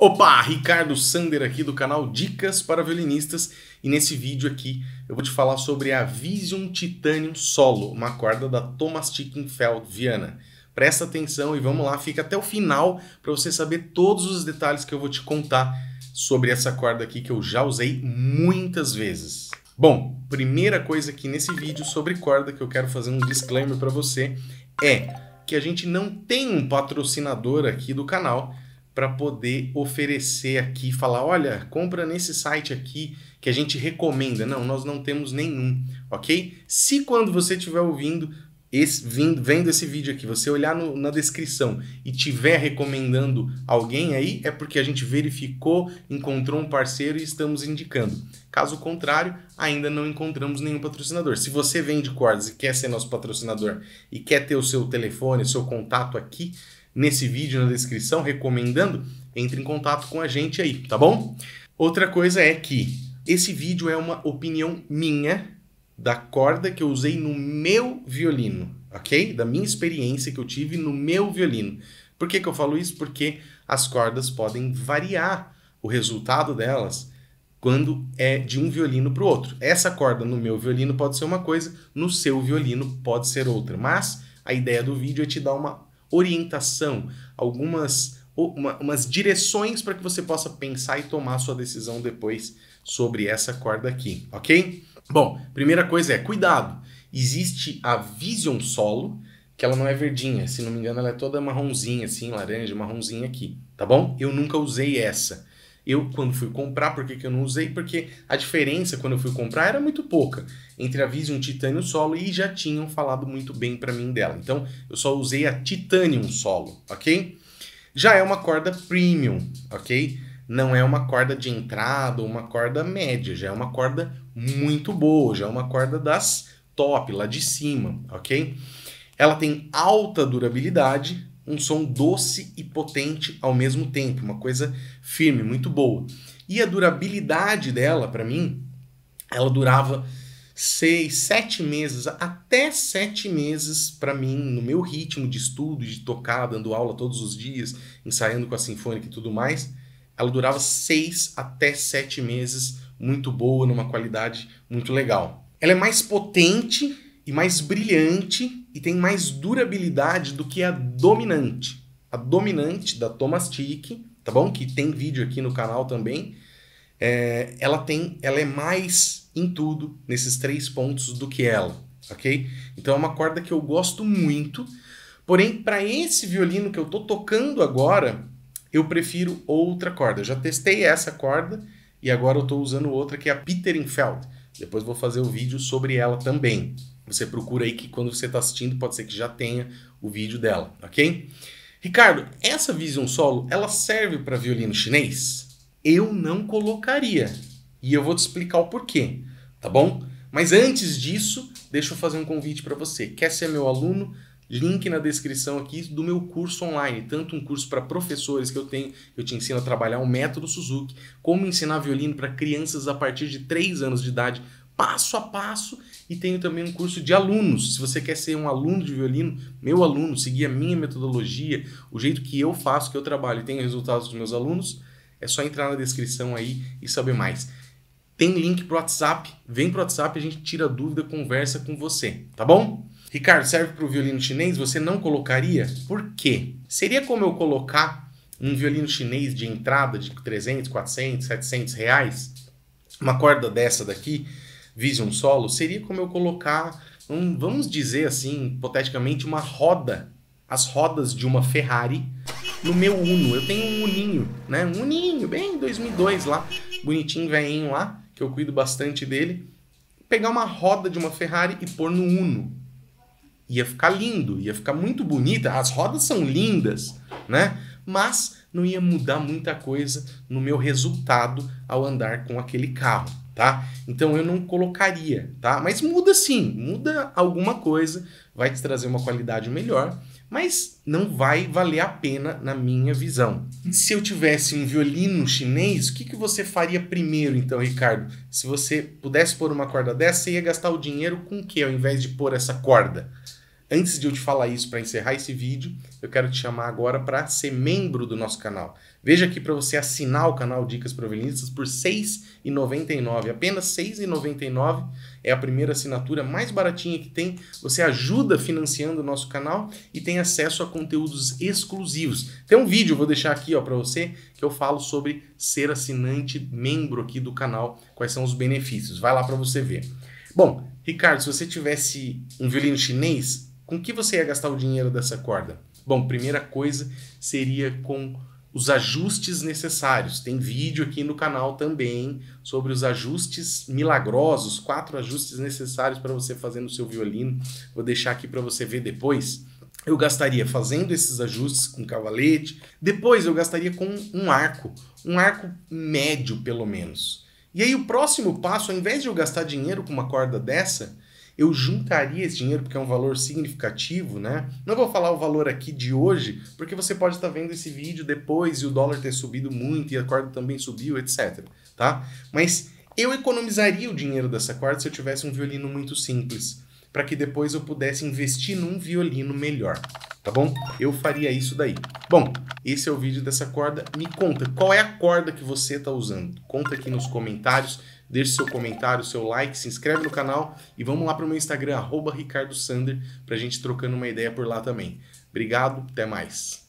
Opa, Ricardo Sander aqui do canal Dicas para Violinistas e nesse vídeo aqui eu vou te falar sobre a Vision Titanium Solo, uma corda da Thomas Tickenfeld Viana. Presta atenção e vamos lá, fica até o final para você saber todos os detalhes que eu vou te contar sobre essa corda aqui que eu já usei muitas vezes. Bom, primeira coisa aqui nesse vídeo sobre corda que eu quero fazer um disclaimer para você é que a gente não tem um patrocinador aqui do canal, para poder oferecer aqui, falar, olha, compra nesse site aqui que a gente recomenda. Não, nós não temos nenhum, ok? Se quando você estiver ouvindo, esse, vindo, vendo esse vídeo aqui, você olhar no, na descrição e tiver recomendando alguém aí, é porque a gente verificou, encontrou um parceiro e estamos indicando. Caso contrário, ainda não encontramos nenhum patrocinador. Se você vende cordas e quer ser nosso patrocinador e quer ter o seu telefone, seu contato aqui, nesse vídeo na descrição recomendando, entre em contato com a gente aí, tá bom? Outra coisa é que esse vídeo é uma opinião minha da corda que eu usei no meu violino, ok? Da minha experiência que eu tive no meu violino. Por que, que eu falo isso? Porque as cordas podem variar o resultado delas quando é de um violino para o outro. Essa corda no meu violino pode ser uma coisa, no seu violino pode ser outra. Mas a ideia do vídeo é te dar uma orientação, algumas uma, umas direções para que você possa pensar e tomar sua decisão depois sobre essa corda aqui, ok? Bom, primeira coisa é cuidado. Existe a Vision Solo, que ela não é verdinha, se não me engano, ela é toda marronzinha, assim, laranja, marronzinha aqui, tá bom? Eu nunca usei essa. Eu, quando fui comprar, por que, que eu não usei? Porque a diferença, quando eu fui comprar, era muito pouca entre a Vision Titanium Solo e já tinham falado muito bem para mim dela. Então, eu só usei a Titanium Solo, ok? Já é uma corda premium, ok? Não é uma corda de entrada ou uma corda média, já é uma corda muito boa, já é uma corda das top, lá de cima, ok? Ela tem alta durabilidade, um som doce e potente ao mesmo tempo, uma coisa firme, muito boa. E a durabilidade dela, para mim, ela durava seis, sete meses, até sete meses para mim, no meu ritmo de estudo, de tocar, dando aula todos os dias, ensaiando com a sinfônica e tudo mais, ela durava seis até sete meses, muito boa, numa qualidade muito legal. Ela é mais potente e mais brilhante e tem mais durabilidade do que a dominante. A dominante da Thomas Tick, tá bom? Que tem vídeo aqui no canal também. É, ela tem, ela é mais em tudo nesses três pontos do que ela, ok? Então é uma corda que eu gosto muito. Porém, para esse violino que eu tô tocando agora, eu prefiro outra corda. Eu já testei essa corda e agora eu estou usando outra que é a Peterinfeld. Depois vou fazer o um vídeo sobre ela também, você procura aí que quando você está assistindo, pode ser que já tenha o vídeo dela, ok? Ricardo, essa Vision Solo, ela serve para violino chinês? Eu não colocaria. E eu vou te explicar o porquê, tá bom? Mas antes disso, deixa eu fazer um convite para você. Quer ser meu aluno? Link na descrição aqui do meu curso online, tanto um curso para professores que eu tenho, eu te ensino a trabalhar o método Suzuki, como ensinar violino para crianças a partir de 3 anos de idade passo a passo e tenho também um curso de alunos. Se você quer ser um aluno de violino, meu aluno, seguir a minha metodologia, o jeito que eu faço, que eu trabalho e tenho resultados dos meus alunos, é só entrar na descrição aí e saber mais. Tem link pro WhatsApp, vem pro WhatsApp, a gente tira dúvida, conversa com você, tá bom? Ricardo, serve para o violino chinês? Você não colocaria? Por quê? Seria como eu colocar um violino chinês de entrada de 300, 400, 700 reais? Uma corda dessa daqui, Vision Solo seria como eu colocar, um, vamos dizer assim, hipoteticamente, uma roda, as rodas de uma Ferrari no meu Uno. Eu tenho um Uninho, né? Um Uninho, bem 2002 lá, bonitinho, velhinho lá, que eu cuido bastante dele. Pegar uma roda de uma Ferrari e pôr no Uno. Ia ficar lindo, ia ficar muito bonita. As rodas são lindas, né? Mas não ia mudar muita coisa no meu resultado ao andar com aquele carro tá? Então eu não colocaria, tá? Mas muda sim, muda alguma coisa, vai te trazer uma qualidade melhor, mas não vai valer a pena na minha visão. Se eu tivesse um violino chinês, o que, que você faria primeiro então, Ricardo? Se você pudesse pôr uma corda dessa, você ia gastar o dinheiro com o que ao invés de pôr essa corda? Antes de eu te falar isso para encerrar esse vídeo, eu quero te chamar agora para ser membro do nosso canal. Veja aqui para você assinar o canal Dicas Provenientes por R$ 6,99. Apenas R$ 6,99 é a primeira assinatura mais baratinha que tem. Você ajuda financiando o nosso canal e tem acesso a conteúdos exclusivos. Tem um vídeo, vou deixar aqui para você, que eu falo sobre ser assinante membro aqui do canal, quais são os benefícios. Vai lá para você ver. Bom, Ricardo, se você tivesse um violino chinês, com que você ia gastar o dinheiro dessa corda? Bom, primeira coisa seria com os ajustes necessários. Tem vídeo aqui no canal também sobre os ajustes milagrosos, quatro ajustes necessários para você fazer no seu violino. Vou deixar aqui para você ver depois. Eu gastaria fazendo esses ajustes com cavalete, depois eu gastaria com um arco, um arco médio pelo menos. E aí o próximo passo, ao invés de eu gastar dinheiro com uma corda dessa, eu juntaria esse dinheiro, porque é um valor significativo, né? Não vou falar o valor aqui de hoje, porque você pode estar tá vendo esse vídeo depois e o dólar ter subido muito e a corda também subiu, etc. Tá? Mas eu economizaria o dinheiro dessa corda se eu tivesse um violino muito simples, para que depois eu pudesse investir num violino melhor. Tá bom? Eu faria isso daí. Bom, esse é o vídeo dessa corda. Me conta qual é a corda que você está usando. Conta aqui nos comentários deixe seu comentário, seu like, se inscreve no canal e vamos lá para o meu Instagram, arroba Ricardo Sander, para a gente trocando uma ideia por lá também. Obrigado, até mais.